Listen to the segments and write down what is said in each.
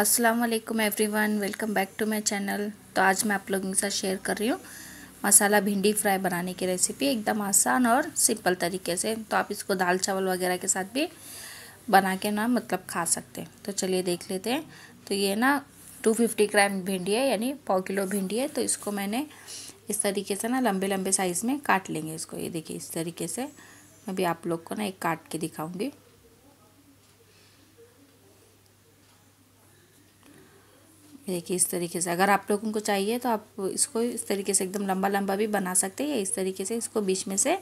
every everyone welcome back to my channel तो आज मैं आप लोगों के साथ शेयर कर रही हूँ मसाला भिंडी फ्राई बनाने की रेसिपी एकदम आसान और सिंपल तरीके से तो आप इसको दाल चावल वगैरह के साथ भी बना के ना मतलब खा सकते हैं तो चलिए देख लेते हैं तो ये ना 250 ग्राम भिंडी है यानी पाव किलो भिंडी है तो इसको मैंने इस तरीके से ना लंबे लंबे साइज़ में काट लेंगे इसको ये देखिए इस तरीके से मैं भी आप लोग को ना एक काट के दिखाऊँगी देखिए इस तरीके से अगर आप लोगों को चाहिए तो आप इसको इस तरीके से एकदम लंबा लंबा भी बना सकते हैं इस तरीके से इसको बीच में से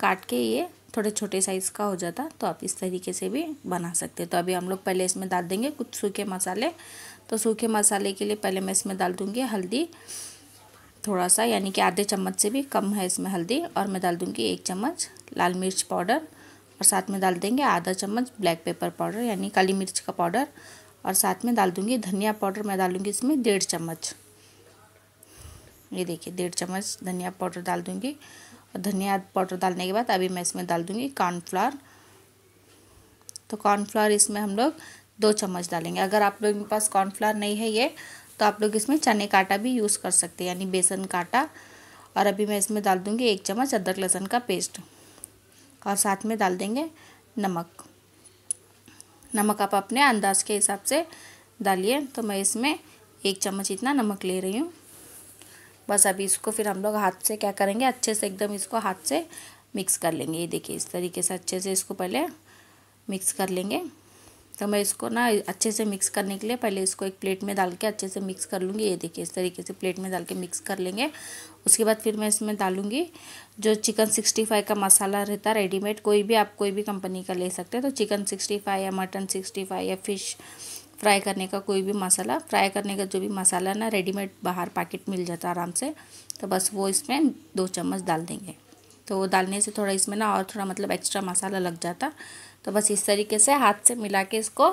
काट के ये थोड़े छोटे साइज़ का हो जाता तो आप इस तरीके से भी बना सकते हैं तो अभी हम लोग पहले इसमें डाल देंगे कुछ सूखे मसाले तो सूखे मसाले के लिए पहले मैं इसमें डाल दूँगी हल्दी थोड़ा सा यानी कि आधे चम्मच से भी कम है इसमें हल्दी और मैं डाल दूँगी एक चम्मच लाल मिर्च पाउडर और साथ में डाल देंगे आधा चम्मच ब्लैक पेपर पाउडर यानी काली मिर्च का पाउडर और साथ में डाल दूँगी धनिया पाउडर मैं डालूँगी इसमें डेढ़ चम्मच ये देखिए डेढ़ चम्मच धनिया पाउडर डाल दूँगी और धनिया पाउडर डालने के बाद अभी मैं इसमें डाल दूंगी कॉर्नफ्लावर तो कॉर्नफ्लावर इसमें हम लोग दो चम्मच डालेंगे अगर आप लोगों के पास कॉर्नफ्लावर नहीं है ये तो आप लोग इसमें चने का आटा भी यूज़ कर सकते हैं यानी बेसन का आटा और अभी मैं इसमें डाल दूँगी एक चम्मच अदरक लहसुन का पेस्ट और साथ में डाल देंगे नमक नमक आप अपने अंदाज के हिसाब से डालिए तो मैं इसमें एक चम्मच इतना नमक ले रही हूँ बस अभी इसको फिर हम लोग हाथ से क्या करेंगे अच्छे से एकदम इसको हाथ से मिक्स कर लेंगे ये देखिए इस तरीके से अच्छे से इसको पहले मिक्स कर लेंगे तो मैं इसको ना अच्छे से मिक्स करने के लिए पहले इसको एक प्लेट में डाल के अच्छे से मिक्स कर लूँगी ये देखिए इस तरीके से प्लेट में डाल के मिक्स कर लेंगे उसके बाद फिर मैं इसमें डालूँगी जो चिकन सिक्सटी फाइव का मसाला रहता है रेडीमेड कोई भी आप कोई भी कंपनी का ले सकते हैं तो चिकन सिक्सटी फाइव या मटन सिक्सटी फाइव या फिश फ्राई करने का कोई भी मसाला फ्राई करने का जो भी मसाला ना रेडीमेड बाहर पैकेट मिल जाता आराम से तो बस वो इसमें दो चम्मच डाल देंगे तो डालने से थोड़ा इसमें ना और थोड़ा मतलब एक्स्ट्रा मसाला लग जाता तो बस इस तरीके से हाथ से मिला के इसको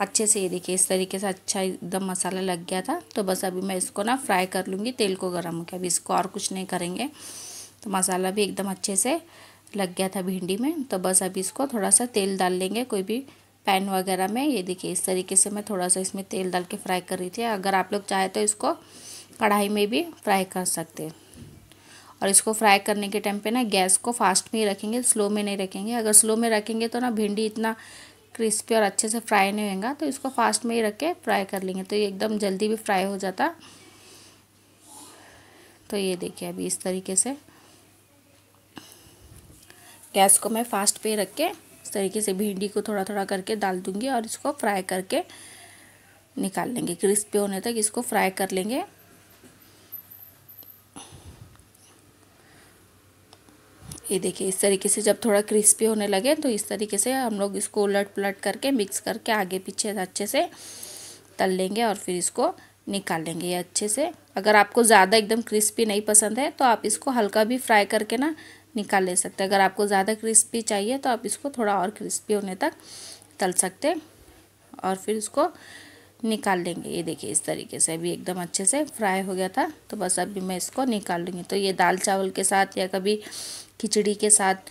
अच्छे से ये देखिए इस तरीके से अच्छा एकदम मसाला लग गया था तो बस अभी मैं इसको ना फ्राई कर लूँगी तेल को गर्म होकर अभी इसको और कुछ नहीं करेंगे तो मसाला भी एकदम अच्छे से लग गया था भिंडी में तो बस अभी इसको थोड़ा सा तेल डाल लेंगे कोई भी पैन वगैरह में ये देखिए इस तरीके से मैं थोड़ा सा इसमें तेल डाल के फ्राई कर रही थी अगर आप लोग चाहें तो इसको कढ़ाई में भी फ्राई कर सकते हैं और इसको फ्राई करने के टाइम पे ना गैस को फास्ट में ही रखेंगे स्लो में नहीं रखेंगे अगर स्लो में रखेंगे तो ना भिंडी इतना क्रिस्पी और अच्छे से फ्राई नहीं होगा तो इसको फास्ट में ही रख के फ्राई कर लेंगे तो ये एकदम जल्दी भी फ्राई हो जाता तो ये देखिए अभी इस तरीके से गैस को मैं फास्ट पे रख के इस तरीके से भिंडी को थोड़ा थोड़ा करके डाल दूंगी और इसको फ्राई करके निकाल लेंगे क्रिस्पी होने तक इसको फ्राई कर लेंगे ये देखिए इस तरीके से जब थोड़ा क्रिस्पी होने लगे तो इस तरीके से हम लोग इसको उलट पलट करके मिक्स करके आगे पीछे अच्छे से तल लेंगे और फिर इसको निकाल लेंगे ये अच्छे से अगर आपको ज़्यादा एकदम क्रिस्पी नहीं पसंद है तो आप इसको हल्का भी फ्राई करके ना निकाल ले सकते हैं अगर आपको ज़्यादा क्रिस्पी चाहिए तो आप इसको थोड़ा और क्रिस्पी होने तक तल सकते और फिर इसको निकाल लेंगे ये देखिए इस तरीके से अभी एकदम अच्छे से फ्राई हो गया था तो बस अभी मैं इसको निकाल लूँगी तो ये दाल चावल के साथ या कभी खिचड़ी के साथ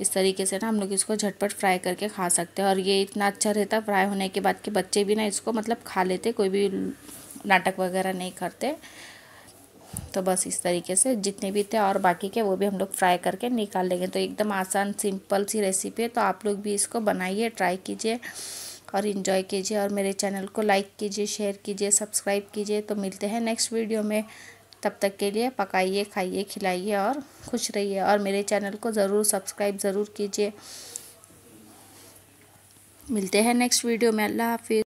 इस तरीके से ना हम लोग इसको झटपट फ्राई करके खा सकते हैं और ये इतना अच्छा रहता फ्राई होने के बाद के बच्चे भी ना इसको मतलब खा लेते कोई भी नाटक वगैरह नहीं करते तो बस इस तरीके से जितने भी थे और बाकी के वो भी हम लोग फ्राई करके निकाल लेंगे तो एकदम आसान सिंपल सी रेसिपी है तो आप लोग भी इसको बनाइए ट्राई कीजिए और इन्जॉय कीजिए और मेरे चैनल को लाइक कीजिए शेयर कीजिए सब्सक्राइब कीजिए तो मिलते हैं नेक्स्ट वीडियो में तब तक के लिए पकाइए खाइए खिलाइए और खुश रहिए और मेरे चैनल को ज़रूर सब्सक्राइब ज़रूर कीजिए मिलते हैं नेक्स्ट वीडियो में अल्लाह हाफिज़